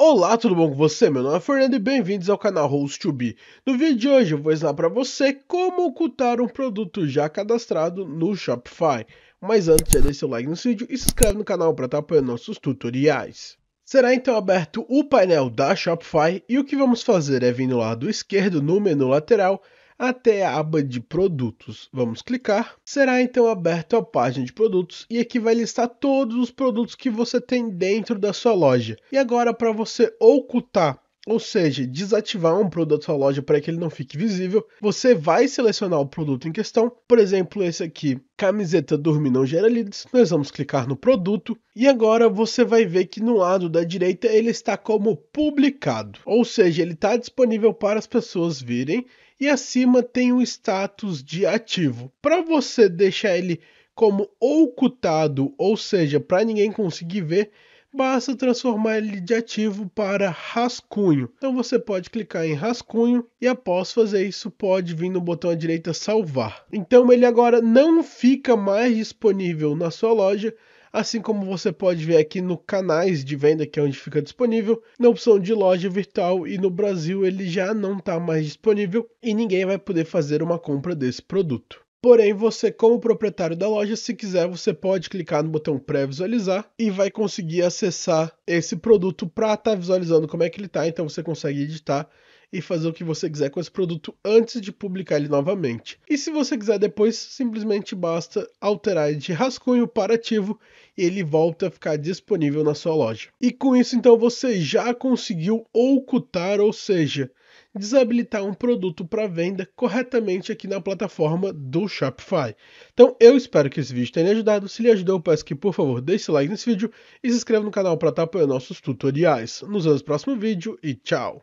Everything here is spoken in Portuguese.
Olá, tudo bom com você? Meu nome é Fernando e bem-vindos ao canal host 2 b No vídeo de hoje eu vou ensinar para você como ocultar um produto já cadastrado no Shopify. Mas antes, já deixa seu like no vídeo e se inscreve no canal para estar tá apoiando nossos tutoriais. Será então aberto o painel da Shopify e o que vamos fazer é vir no lado esquerdo no menu lateral, até a aba de produtos. Vamos clicar. Será então aberta a página de produtos e aqui vai listar todos os produtos que você tem dentro da sua loja. E agora para você ocultar ou seja, desativar um produto da sua loja para que ele não fique visível, você vai selecionar o produto em questão, por exemplo, esse aqui, camiseta dormir não gera leads, nós vamos clicar no produto e agora você vai ver que no lado da direita ele está como publicado, ou seja, ele está disponível para as pessoas virem e acima tem o status de ativo. Para você deixar ele como ocultado, ou seja, para ninguém conseguir ver, basta transformar ele de ativo para rascunho. Então você pode clicar em rascunho e após fazer isso pode vir no botão à direita salvar. Então ele agora não fica mais disponível na sua loja, assim como você pode ver aqui no canais de venda, que é onde fica disponível, na opção de loja virtual e no Brasil ele já não está mais disponível e ninguém vai poder fazer uma compra desse produto. Porém, você, como proprietário da loja, se quiser, você pode clicar no botão pré-visualizar e vai conseguir acessar esse produto para estar tá visualizando como é que ele está. Então, você consegue editar e fazer o que você quiser com esse produto antes de publicar ele novamente. E se você quiser depois, simplesmente basta alterar ele de rascunho para ativo e ele volta a ficar disponível na sua loja. E com isso, então, você já conseguiu ocultar, ou seja, desabilitar um produto para venda corretamente aqui na plataforma do Shopify. Então eu espero que esse vídeo tenha ajudado. Se lhe ajudou, peço que por favor deixe like nesse vídeo e se inscreva no canal para estar apoiando nossos tutoriais. Nos vemos no próximo vídeo e tchau!